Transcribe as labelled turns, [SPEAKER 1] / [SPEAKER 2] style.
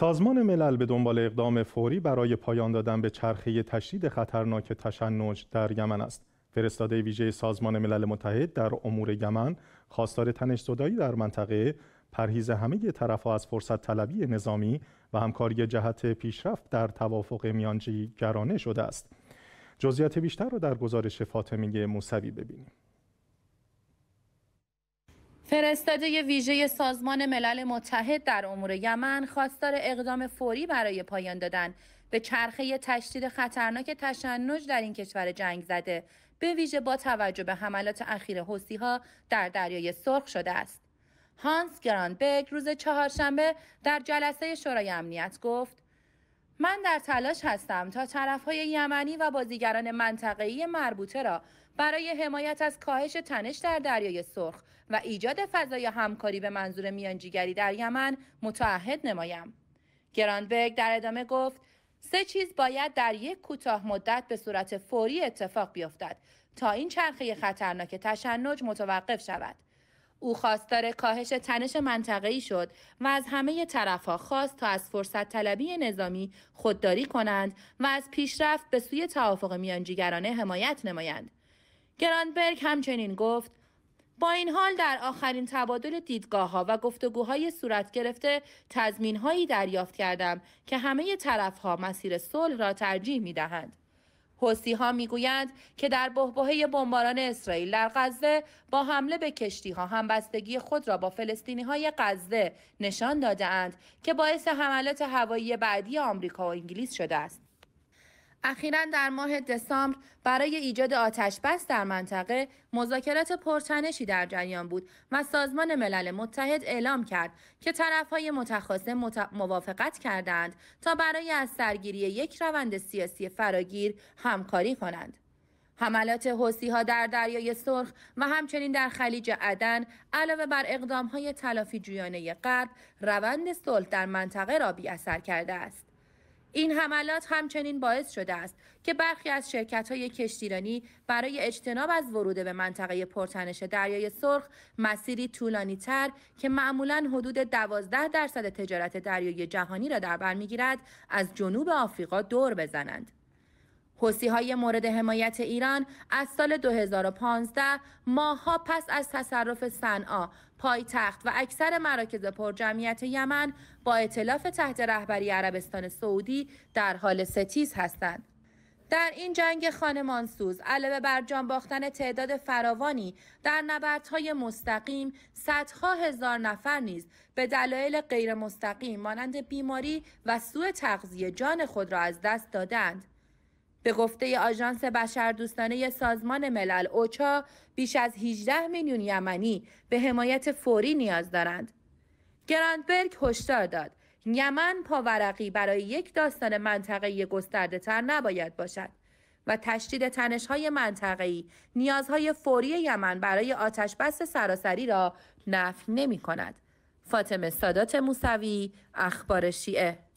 [SPEAKER 1] سازمان ملل به دنبال اقدام فوری برای پایان دادن به چرخه تشدید خطرناک تشنج در یمن است. فرستاده ویژه سازمان ملل متحد در امور یمن خواستار تنش زدایی در منطقه پرهیز همه طرفها از فرصت طلبی نظامی و همکاری جهت پیشرفت در توافق میانجی گرانه شده است. جزئیات بیشتر را در گزارش فاطمه موسوی ببینیم.
[SPEAKER 2] فرستاده ویژه سازمان ملل متحد در امور یمن خواستار اقدام فوری برای پایان دادن به چرخه تشدید خطرناک تشنج در این کشور جنگ زده به ویژه با توجه به حملات اخیر حسی ها در دریای سرخ شده است. هانس گرانبگ روز چهارشنبه در جلسه شورای امنیت گفت من در تلاش هستم تا طرفهای یمنی و بازیگران منطقه‌ای مربوطه را برای حمایت از کاهش تنش در دریای سرخ و ایجاد فضای همکاری به منظور میانجیگری در یمن متعهد نمایم. گراندبرگ در ادامه گفت سه چیز باید در یک کوتاه مدت به صورت فوری اتفاق بیفتد تا این چرخه خطرناک تشنج متوقف شود. او خواستار کاهش تنش منطقه‌ای شد و از همه طرفها خواست تا از فرصت طلبی نظامی خودداری کنند و از پیشرفت به سوی توافق میانجیگرانه حمایت نمایند. گراندبرگ همچنین گفت با این حال در آخرین تبادل دیدگاه ها و گفتگوهای صورت گرفته تضمین هایی دریافت کردم که همه طرف ها مسیر صلح را ترجیح می دهند. حسی ها میگویند که در بهبهه بمباران اسرائیل در غزه با حمله به کشتی ها همبستگی خود را با فلسطینی های غزه نشان اند که باعث حملات هوایی بعدی آمریکا و انگلیس شده است. اخیرا در ماه دسامبر برای ایجاد آتش بس در منطقه مذاکرات پرتنشی در جریان بود و سازمان ملل متحد اعلام کرد که طرفهای متخاصم مت... موافقت کردند تا برای از سرگیری یک روند سیاسی فراگیر همکاری کنند. حملات حوسی ها در دریای سرخ و همچنین در خلیج عدن علاوه بر اقدام های تلافی جویانه غرب روند صلح در منطقه را بی اثر کرده است. این حملات همچنین باعث شده است که برخی از شرکت های کشتیرانی برای اجتناب از ورود به منطقه پرتنش دریای سرخ مسیری طولانی تر که معمولا حدود 12 درصد تجارت دریایی جهانی را در بر میگیرد از جنوب آفریقا دور بزنند. حسی های مورد حمایت ایران از سال 2015 ماهها پس از تصرف صنعا پایتخت و اکثر مراکز پرجمعیت یمن با اطلاف تحت رهبری عربستان سعودی در حال ستیز هستند. در این جنگ خانمانسوز علاوه بر جان باختن تعداد فراوانی در نبردهای مستقیم صدها هزار نفر نیز به دلایل غیر مستقیم مانند بیماری و سوء تغذیه جان خود را از دست دادند به گفته آژانس بشردوستانه سازمان ملل اوچا بیش از 18 میلیون یمنی به حمایت فوری نیاز دارند. گراندبرگ هشدار داد یمن پاورقی برای یک داستان منطقه گسترده تر نباید باشد و تشدید تنشهای منطقه‌ای نیازهای فوری یمن برای آتش بس سراسری را نفی نمی کند. فاطمه سادات موسوی اخبار شیعه